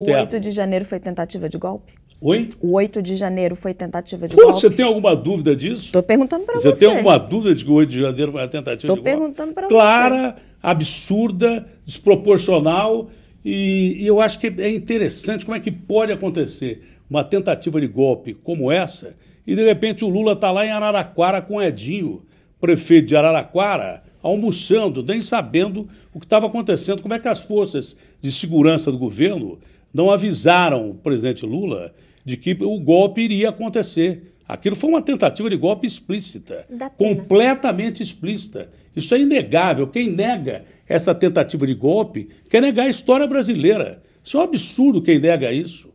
O 8 de janeiro foi tentativa de golpe? Oi? O 8 de janeiro foi tentativa de Pô, golpe? Você tem alguma dúvida disso? Estou perguntando para você. Você tem alguma dúvida de que o 8 de janeiro foi uma tentativa Tô de golpe? Estou perguntando para você. Clara, absurda, desproporcional e, e eu acho que é interessante como é que pode acontecer uma tentativa de golpe como essa e de repente o Lula está lá em Araraquara com o Edinho, prefeito de Araraquara, almoçando, nem sabendo o que estava acontecendo, como é que as forças de segurança do governo não avisaram o presidente Lula de que o golpe iria acontecer. Aquilo foi uma tentativa de golpe explícita, completamente explícita. Isso é inegável. Quem nega essa tentativa de golpe quer negar a história brasileira. Isso é um absurdo quem nega isso.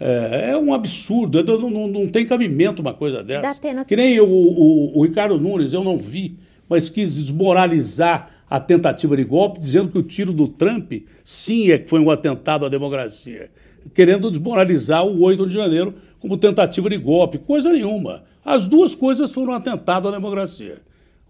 É? é, é um absurdo, não, não, não, tem cabimento uma coisa dessa. Que nem eu, o, o, o Ricardo Nunes, eu não vi, mas quis desmoralizar a tentativa de golpe, dizendo que o tiro do Trump, sim, é que foi um atentado à democracia, querendo desmoralizar o 8 de janeiro como tentativa de golpe, coisa nenhuma. As duas coisas foram um atentado à democracia.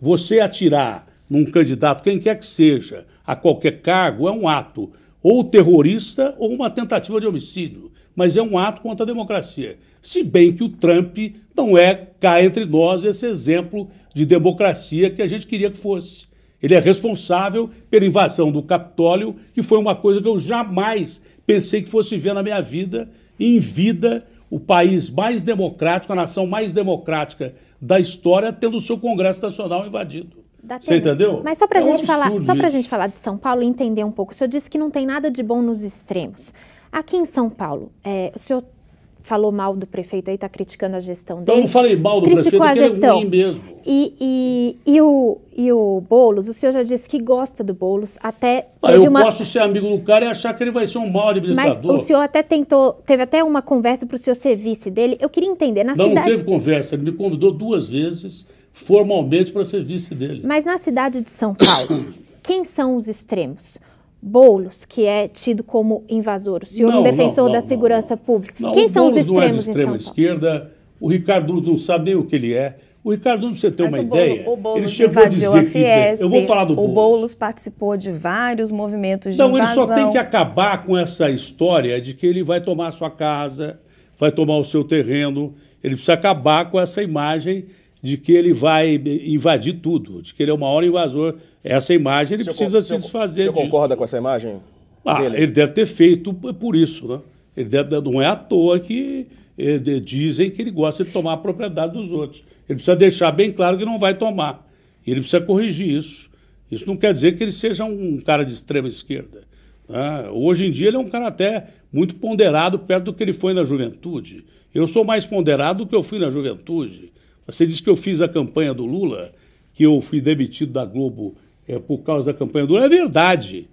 Você atirar num candidato, quem quer que seja, a qualquer cargo, é um ato ou terrorista ou uma tentativa de homicídio, mas é um ato contra a democracia. Se bem que o Trump não é cá entre nós esse exemplo de democracia que a gente queria que fosse. Ele é responsável pela invasão do Capitólio, que foi uma coisa que eu jamais pensei que fosse ver na minha vida. Em vida, o país mais democrático, a nação mais democrática da história, tendo o seu Congresso Nacional invadido. Dá Você tempo. entendeu? Mas só para é gente um falar, só para gente falar de São Paulo e entender um pouco. O senhor disse que não tem nada de bom nos extremos. Aqui em São Paulo, é, o senhor falou mal do prefeito aí, está criticando a gestão dele. Eu não falei mal do Criticou prefeito, a gestão. ele é mesmo. E, e, e, o, e o Boulos, o senhor já disse que gosta do Boulos, até ah, Eu uma... posso ser amigo do cara e achar que ele vai ser um mau administrador. Mas o senhor até tentou, teve até uma conversa para o senhor ser vice dele. Eu queria entender, na não, cidade... Não, teve conversa, ele me convidou duas vezes formalmente para ser vice dele. Mas na cidade de São Paulo, quem são os extremos? Boulos, que é tido como invasor, o senhor é não, um defensor não, não, da segurança pública. Quem são os extremos não é de extrema esquerda, o Ricardo Nunes não sabe nem o que ele é. O Ricardo você ter uma ideia, o Boulos ele chegou a dizer a Fiesp, que... Eu vou falar do Boulos. O Boulos participou de vários movimentos de não, invasão. Não, ele só tem que acabar com essa história de que ele vai tomar a sua casa, vai tomar o seu terreno. Ele precisa acabar com essa imagem de que ele vai invadir tudo, de que ele é o maior invasor. Essa imagem ele precisa se, desfazer Você disso. concorda com essa imagem? Ah, dele? ele deve ter feito por isso, né? Ele deve, não é à toa que ele, eh, dizem que ele gosta de tomar a propriedade dos outros. Ele precisa deixar bem claro que não vai tomar. Ele precisa corrigir isso. Isso não quer dizer que ele seja um cara de extrema esquerda. Né? Hoje em dia ele é um cara até muito ponderado perto do que ele foi na juventude. Eu sou mais ponderado do que eu fui na juventude. Você disse que eu fiz a campanha do Lula, que eu fui demitido da Globo é, por causa da campanha do Lula. É verdade,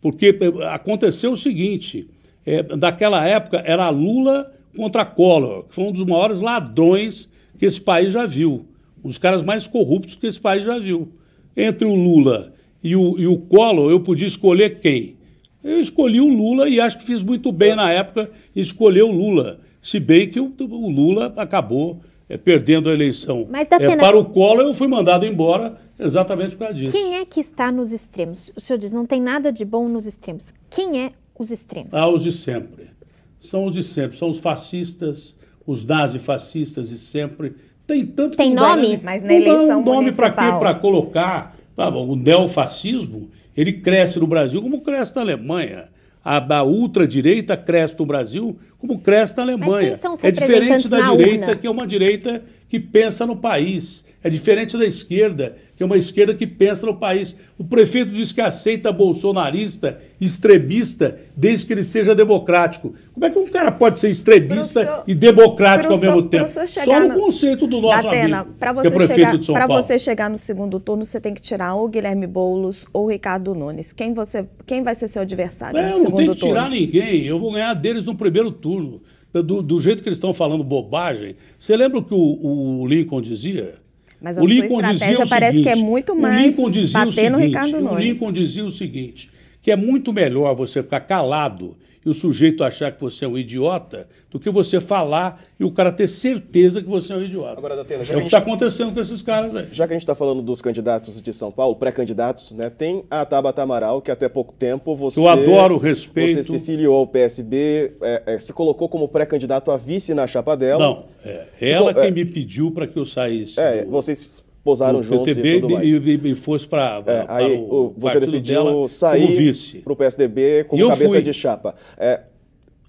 porque é, aconteceu o seguinte: é, daquela época era Lula contra Collor, que foi um dos maiores ladrões que esse país já viu, um dos caras mais corruptos que esse país já viu. Entre o Lula e o, e o Collor, eu podia escolher quem? Eu escolhi o Lula e acho que fiz muito bem na época escolher o Lula, se bem que o, o Lula acabou é, perdendo a eleição Mas, Datena, é, para o colo eu fui mandado embora exatamente por causa disso. Quem é que está nos extremos? O senhor diz, não tem nada de bom nos extremos. Quem é os extremos? Ah, os de sempre. São os de sempre. São os fascistas, os nazifascistas de sempre. Tem tanto Tem nome, mas na eleição dá um nome para quê? Para colocar. Tá bom, o neofascismo, ele cresce no Brasil como cresce na Alemanha. A, a ultradireita cresce no Brasil como cresce na Alemanha. é diferente da direita, urna? que é uma direita que pensa no país. É diferente da esquerda, que é uma esquerda que pensa no país. O prefeito diz que aceita bolsonarista, extremista, desde que ele seja democrático. Como é que um cara pode ser extremista e democrático ao mesmo tempo? Só no, no, conceito do nosso Atena, amigo, você que é prefeito chegar, de São Paulo. Para você chegar no segundo turno, você tem que tirar ou Guilherme Boulos ou Ricardo Nunes. Quem, você, quem vai ser seu adversário não, no segundo turno? Eu não tenho que tirar ninguém. Eu vou ganhar deles no primeiro turno turno, então, do, do jeito que eles estão falando bobagem. Você lembra o que o, o Lincoln dizia? Mas a o Lincoln sua estratégia dizia parece seguinte, que é muito mais o dizia bater o seguinte, no Ricardo Nunes. O Lincoln dizia o seguinte, que é muito melhor você ficar calado e o sujeito achar que você é um idiota do que você falar e o cara ter certeza que você é um idiota. Agora, Datena, é o que está tá acontecendo com esses caras aí. Já que a gente está falando dos candidatos de São Paulo, pré-candidatos, né, tem a Tabata Amaral, que até pouco tempo você... Eu adoro o respeito. Você se filiou ao PSB, é, é, se colocou como pré-candidato a vice na chapa dela. Não, é, ela quem é. me pediu para que eu saísse. É, do... vocês pousaram o juntos PTB e tudo mais. E, e fosse pra, é, para aí, o Você decidiu sair para o PSDB como eu cabeça fui. de chapa. É,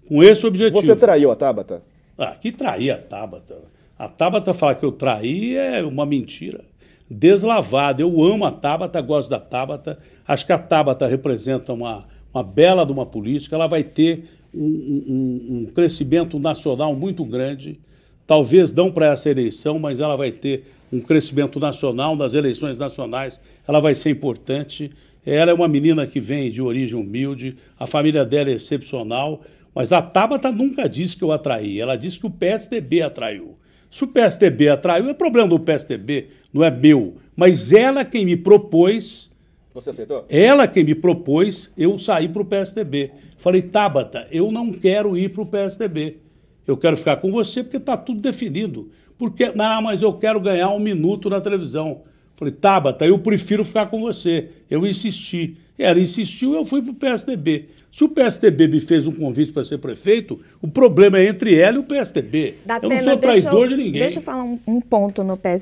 com esse objetivo. Você traiu a Tabata? Ah, que trair a Tabata? A Tabata falar que eu traí é uma mentira deslavada. Eu amo a Tabata, gosto da Tabata. Acho que a Tabata representa uma, uma bela de uma política. Ela vai ter um, um, um crescimento nacional muito grande talvez não para essa eleição, mas ela vai ter um crescimento nacional, nas eleições nacionais, ela vai ser importante. Ela é uma menina que vem de origem humilde, a família dela é excepcional, mas a Tabata nunca disse que eu atraí, ela disse que o PSDB atraiu. Se o PSDB atraiu, é problema do PSDB, não é meu. Mas ela quem me propôs. Você aceitou? Ela quem me propôs eu sair para o PSDB. Falei, Tabata, eu não quero ir para o PSDB. Eu quero ficar com você porque está tudo definido. Porque, ah, mas eu quero ganhar um minuto na televisão. Falei, Tabata, eu prefiro ficar com você. Eu insisti. Ela insistiu, eu fui para o PSDB. Se o PSDB me fez um convite para ser prefeito, o problema é entre ela e o PSDB. Da eu não sou traidor de ninguém. Deixa eu falar um, um ponto no, PS,